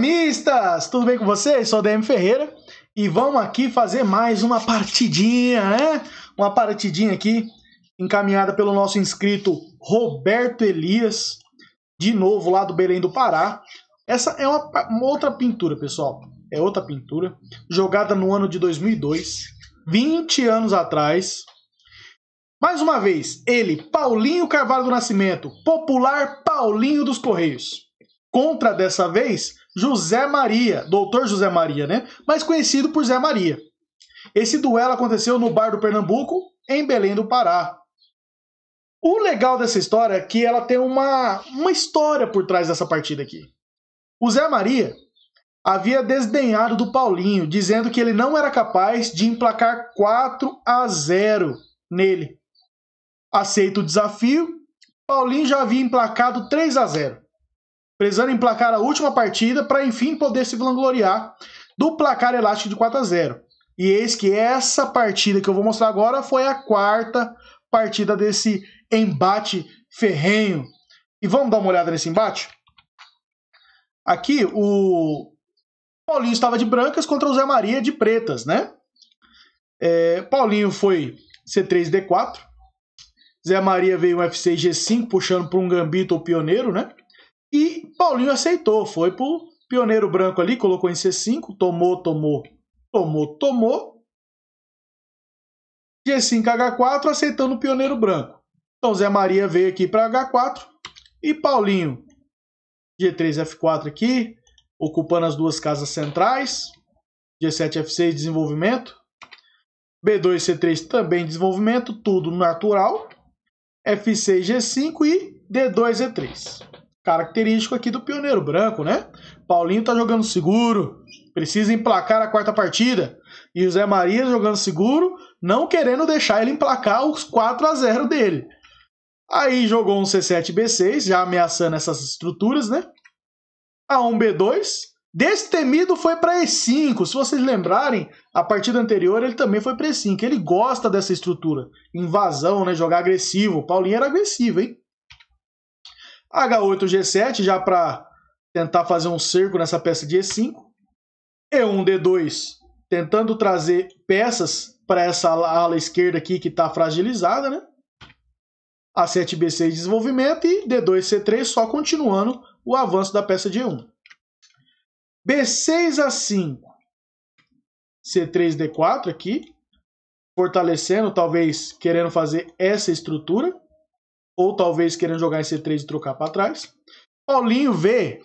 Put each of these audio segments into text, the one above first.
Damistas! Tudo bem com vocês? Sou o DM Ferreira e vamos aqui fazer mais uma partidinha, né? Uma partidinha aqui encaminhada pelo nosso inscrito Roberto Elias, de novo lá do Belém do Pará. Essa é uma, uma outra pintura, pessoal. É outra pintura, jogada no ano de 2002, 20 anos atrás. Mais uma vez, ele, Paulinho Carvalho do Nascimento, popular Paulinho dos Correios. Contra dessa vez, José Maria, doutor José Maria, né? Mas conhecido por Zé Maria. Esse duelo aconteceu no bar do Pernambuco, em Belém do Pará. O legal dessa história é que ela tem uma, uma história por trás dessa partida aqui. O Zé Maria havia desdenhado do Paulinho, dizendo que ele não era capaz de emplacar 4 a 0 nele. Aceita o desafio, Paulinho já havia emplacado 3 a 0 precisando emplacar a última partida para enfim poder se vangloriar do placar elástico de 4 a 0. E eis que essa partida que eu vou mostrar agora foi a quarta partida desse embate ferrenho. E vamos dar uma olhada nesse embate? Aqui o Paulinho estava de brancas contra o Zé Maria de pretas, né? É, Paulinho foi C3, D4. Zé Maria veio um F6, G5, puxando para um gambito ou pioneiro, né? E Paulinho aceitou, foi pro pioneiro branco ali, colocou em C5, tomou, tomou, tomou, tomou. G5, H4, aceitando o pioneiro branco. Então Zé Maria veio aqui para H4 e Paulinho G3, F4 aqui, ocupando as duas casas centrais. G7, F6, desenvolvimento. B2, C3 também desenvolvimento, tudo natural. F6, G5 e D2, E3 característico aqui do pioneiro branco, né? Paulinho tá jogando seguro, precisa emplacar a quarta partida. E o Zé Maria jogando seguro, não querendo deixar ele emplacar os 4 a 0 dele. Aí jogou um C7 B6, já ameaçando essas estruturas, né? A1 B2, Destemido foi para E5. Se vocês lembrarem, a partida anterior ele também foi para E5. Ele gosta dessa estrutura. Invasão, né? Jogar agressivo. O Paulinho era agressivo, hein? H8 G7 já para tentar fazer um cerco nessa peça de E5. E1 D2 tentando trazer peças para essa ala esquerda aqui que está fragilizada, né? A7 B6 desenvolvimento e D2 C3 só continuando o avanço da peça de E1. B6 A5 C3 D4 aqui, fortalecendo, talvez querendo fazer essa estrutura ou talvez querendo jogar em C3 e trocar para trás. Paulinho vê,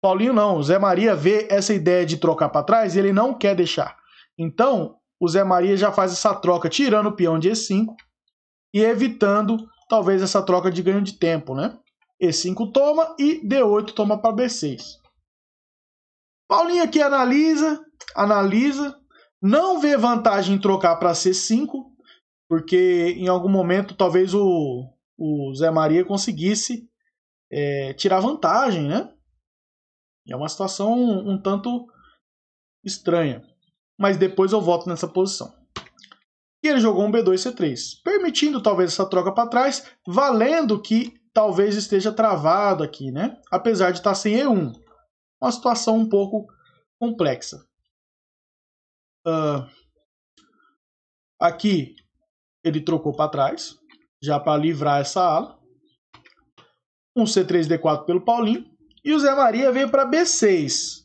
Paulinho não, Zé Maria vê essa ideia de trocar para trás e ele não quer deixar. Então, o Zé Maria já faz essa troca tirando o peão de E5 e evitando talvez essa troca de ganho de tempo, né? E5 toma e D8 toma para B6. Paulinho aqui analisa, analisa, não vê vantagem em trocar para C5, porque em algum momento talvez o, o Zé Maria conseguisse é, tirar vantagem, né? É uma situação um, um tanto estranha. Mas depois eu volto nessa posição. E ele jogou um B2-C3, permitindo talvez essa troca para trás, valendo que talvez esteja travado aqui, né? Apesar de estar tá sem E1. Uma situação um pouco complexa. Uh, aqui ele trocou para trás, já para livrar essa ala. Um C3-D4 pelo Paulinho. E o Zé Maria veio para B6.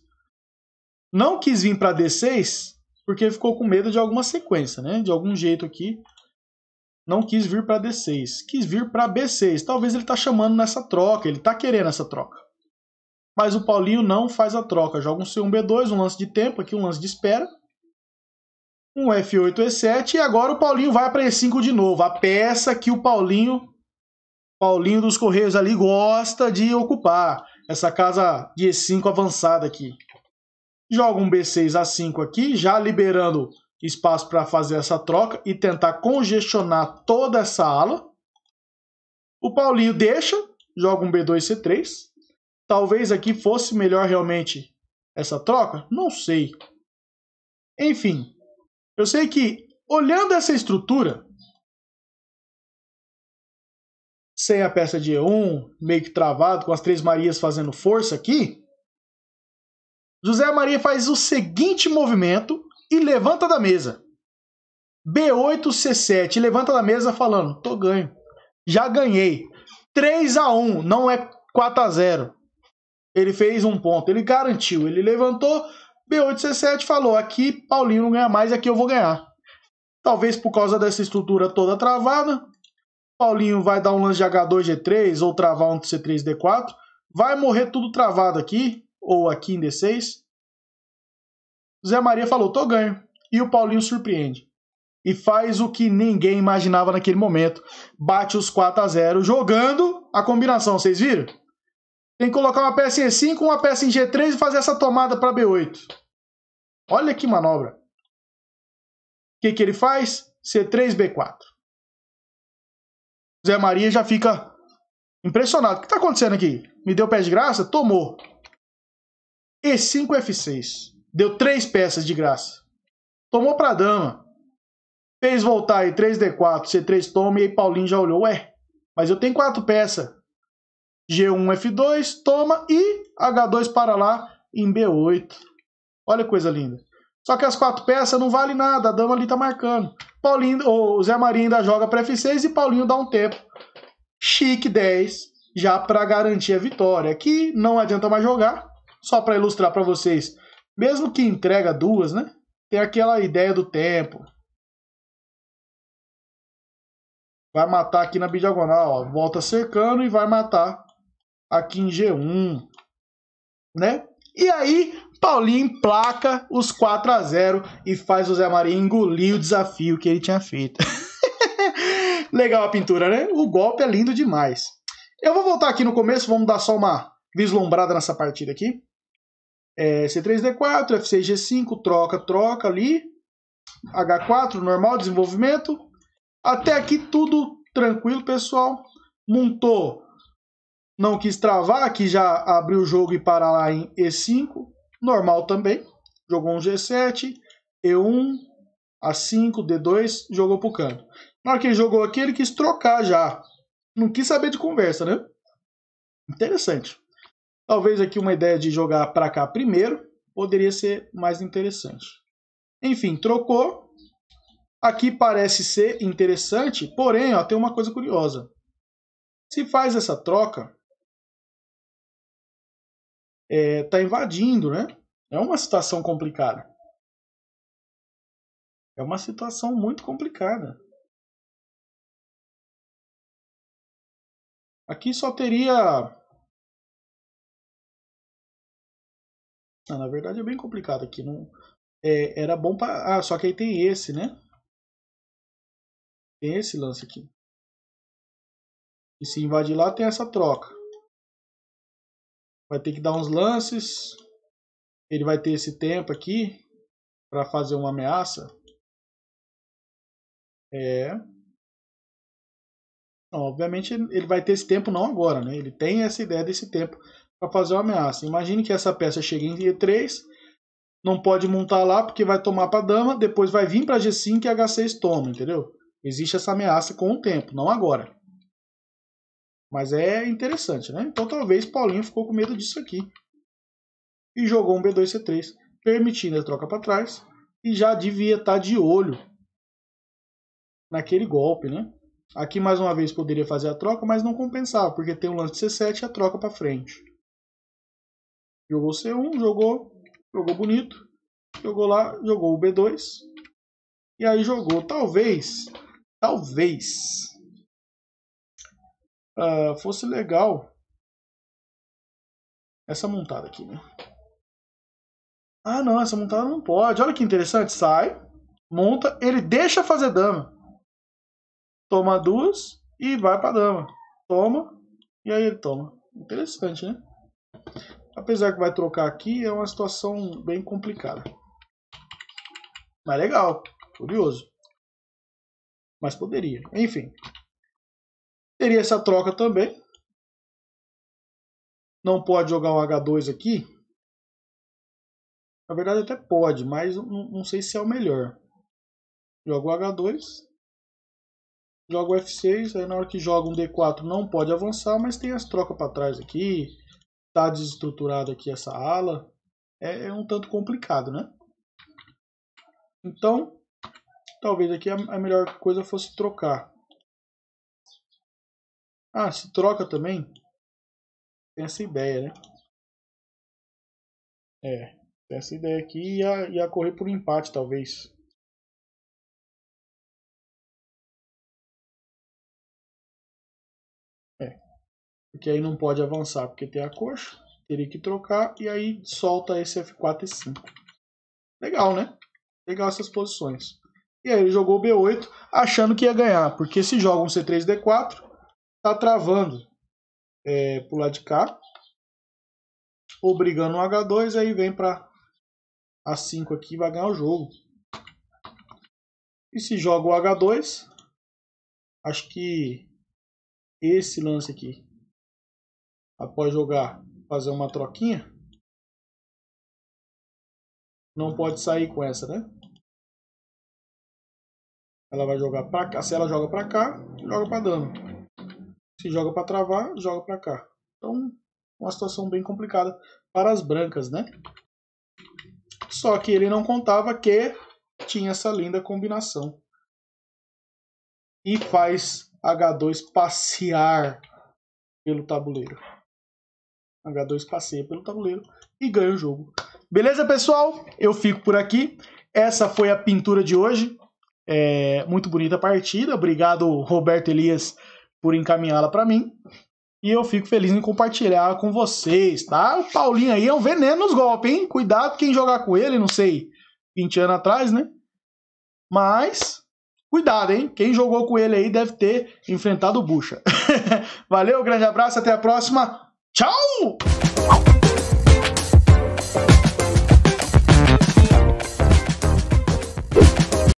Não quis vir para D6 porque ficou com medo de alguma sequência, né? De algum jeito aqui. Não quis vir para D6. Quis vir para B6. Talvez ele tá chamando nessa troca. Ele tá querendo essa troca. Mas o Paulinho não faz a troca. Joga um C1, B2, um lance de tempo aqui, um lance de espera um F8, E7 e agora o Paulinho vai para E5 de novo. A peça que o Paulinho, Paulinho dos Correios ali gosta de ocupar. Essa casa de E5 avançada aqui. Joga um B6 A5 aqui, já liberando espaço para fazer essa troca e tentar congestionar toda essa ala. O Paulinho deixa, joga um B2 C3. Talvez aqui fosse melhor realmente essa troca, não sei. Enfim, eu sei que, olhando essa estrutura, sem a peça de E1, meio que travado, com as três Marias fazendo força aqui, José Maria faz o seguinte movimento e levanta da mesa. B8, C7, levanta da mesa falando, tô ganho. Já ganhei. 3 a 1 não é 4 a 0 Ele fez um ponto, ele garantiu, ele levantou, B8C7 falou: aqui Paulinho não ganha mais, aqui eu vou ganhar. Talvez por causa dessa estrutura toda travada, Paulinho vai dar um lance de H2, G3 ou travar um C3, D4. Vai morrer tudo travado aqui, ou aqui em D6. Zé Maria falou: tô ganho. E o Paulinho surpreende. E faz o que ninguém imaginava naquele momento. Bate os 4 a 0 jogando a combinação, vocês viram? Tem que colocar uma peça em E5, uma peça em G3 e fazer essa tomada para B8. Olha que manobra. O que, que ele faz? C3, B4. Zé Maria já fica impressionado. O que está acontecendo aqui? Me deu pé de graça? Tomou. E5, F6. Deu três peças de graça. Tomou para a dama. Fez voltar e 3 D4, C3 toma e aí Paulinho já olhou. Ué, mas eu tenho quatro peças. G1, F2, toma e H2 para lá em B8. Olha que coisa linda. Só que as quatro peças não vale nada, a dama ali tá marcando. Paulinho, o Zé Maria ainda joga para F6 e Paulinho dá um tempo. Chique 10, já para garantir a vitória. Aqui não adianta mais jogar, só para ilustrar para vocês. Mesmo que entrega duas, né? Tem aquela ideia do tempo. Vai matar aqui na bidiagonal, ó. Volta cercando e vai matar aqui em G1, né? E aí, Paulinho emplaca os 4 a 0 e faz o Zé Maria engolir o desafio que ele tinha feito. Legal a pintura, né? O golpe é lindo demais. Eu vou voltar aqui no começo, vamos dar só uma vislumbrada nessa partida aqui. É, C3D4, F6, G5, troca, troca ali. H4, normal, desenvolvimento. Até aqui tudo tranquilo, pessoal. Montou, não quis travar, aqui já abriu o jogo e parar lá em E5. Normal também, jogou um G7, E1, A5, D2, jogou pro canto. Na hora que ele jogou aqui, ele quis trocar já. Não quis saber de conversa, né? Interessante. Talvez aqui uma ideia de jogar para cá primeiro poderia ser mais interessante. Enfim, trocou. Aqui parece ser interessante, porém, ó, tem uma coisa curiosa. Se faz essa troca, está é, tá invadindo, né? É uma situação complicada. É uma situação muito complicada. Aqui só teria. Ah, na verdade é bem complicado aqui. Não... É, era bom para. Ah, só que aí tem esse, né? Tem esse lance aqui. E se invadir lá, tem essa troca. Vai ter que dar uns lances. Ele vai ter esse tempo aqui para fazer uma ameaça. É. obviamente ele vai ter esse tempo não agora, né? Ele tem essa ideia desse tempo para fazer uma ameaça. Imagine que essa peça chegue em E3, não pode montar lá porque vai tomar para dama, depois vai vir para G5 e H6 toma, entendeu? Existe essa ameaça com o tempo, não agora. Mas é interessante, né? Então talvez Paulinho ficou com medo disso aqui. E jogou um B2-C3, permitindo a troca para trás. E já devia estar tá de olho naquele golpe, né? Aqui mais uma vez poderia fazer a troca, mas não compensava, porque tem o lance de C7 e a troca para frente. Jogou C1, jogou, jogou bonito. Jogou lá, jogou o B2. E aí jogou, talvez, talvez, uh, fosse legal essa montada aqui, né? Ah, não, essa montada não pode. Olha que interessante. Sai, monta, ele deixa fazer dama. Toma duas e vai pra dama. Toma, e aí ele toma. Interessante, né? Apesar que vai trocar aqui, é uma situação bem complicada. Mas legal, curioso. Mas poderia. Enfim, Teria essa troca também. Não pode jogar um H2 aqui. Na verdade até pode, mas não, não sei se é o melhor. Joga o H2. Joga o F6. Aí na hora que joga um D4 não pode avançar, mas tem as trocas para trás aqui. Está desestruturada aqui essa ala. É, é um tanto complicado, né? Então, talvez aqui a melhor coisa fosse trocar. Ah, se troca também? Tem essa ideia, né? É, tem essa ideia aqui e ia, ia correr por empate, talvez. É, porque aí não pode avançar porque tem a coxa. Teria que trocar e aí solta esse F4 e 5. Legal, né? Legal essas posições. E aí ele jogou B8 achando que ia ganhar, porque se joga um C3, D4 está travando é, para o lado de cá, obrigando o H2, aí vem para A5 aqui e vai ganhar o jogo. E se joga o H2, acho que esse lance aqui, após jogar, fazer uma troquinha, não pode sair com essa, né? Ela vai jogar para cá, se ela joga para cá, joga para dano. Se joga para travar, joga para cá. Então, uma situação bem complicada para as brancas, né? Só que ele não contava que tinha essa linda combinação. E faz H2 passear pelo tabuleiro. H2 passeia pelo tabuleiro e ganha o jogo. Beleza, pessoal? Eu fico por aqui. Essa foi a pintura de hoje. É, muito bonita partida. Obrigado, Roberto Elias, por encaminhá-la para mim. E eu fico feliz em compartilhar com vocês, tá? O Paulinho aí é um veneno nos golpes, hein? Cuidado quem jogar com ele, não sei, 20 anos atrás, né? Mas, cuidado, hein? Quem jogou com ele aí deve ter enfrentado o Bucha. Valeu, grande abraço, até a próxima. Tchau!